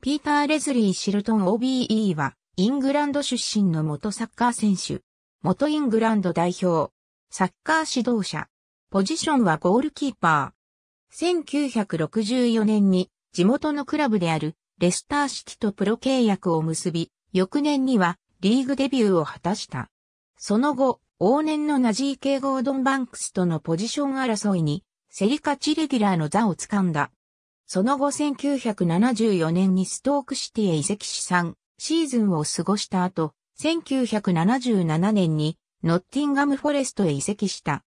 ピーター・レズリー・シルトン OBE は、イングランド出身の元サッカー選手。元イングランド代表。サッカー指導者。ポジションはゴールキーパー。1964年に地元のクラブであるレスターシティとプロ契約を結び、翌年にはリーグデビューを果たした。その後、往年のナジー系ゴードン・バンクスとのポジション争いに、セリカチレギュラーの座を掴んだ。その後1974年にストークシティへ移籍し3シーズンを過ごした後、1977年にノッティンガムフォレストへ移籍した。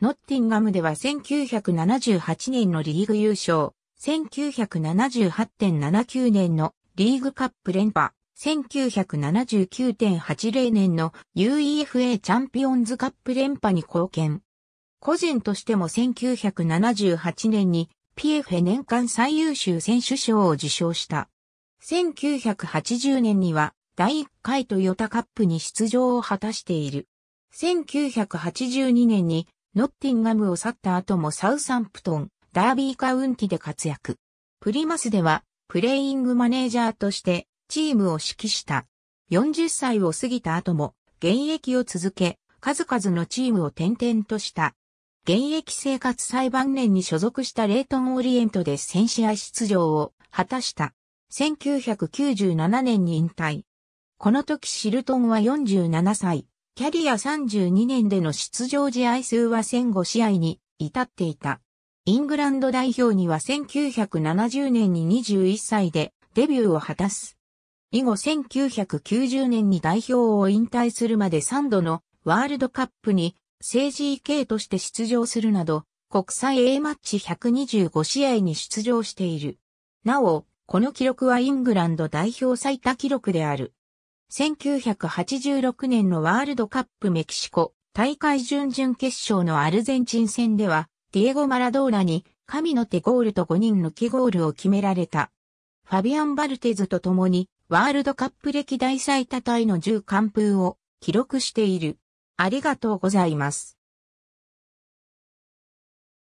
ノッティンガムでは1978年のリーグ優勝、1978.79年のリーグカップ連覇、1979.80年の UEFA チャンピオンズカップ連覇に貢献。個人としても1978年にピエフェ年間最優秀選手賞を受賞した。1980年には第1回トヨタカップに出場を果たしている。1982年にノッティンガムを去った後もサウサンプトン、ダービーカウンティで活躍。プリマスではプレイングマネージャーとしてチームを指揮した。40歳を過ぎた後も現役を続け、数々のチームを転々とした。現役生活裁判年に所属したレイトンオリエントで1000試合出場を果たした。1997年に引退。この時シルトンは47歳、キャリア32年での出場試合数は1005試合に至っていた。イングランド代表には1970年に21歳でデビューを果たす。以後1990年に代表を引退するまで3度のワールドカップに政治 EK として出場するなど、国際 A マッチ125試合に出場している。なお、この記録はイングランド代表最多記録である。1986年のワールドカップメキシコ大会準々決勝のアルゼンチン戦では、ディエゴ・マラドーラに神の手ゴールと5人抜きゴールを決められた。ファビアン・バルテズと共にワールドカップ歴代最多タイの10完封を記録している。ありがとうございます。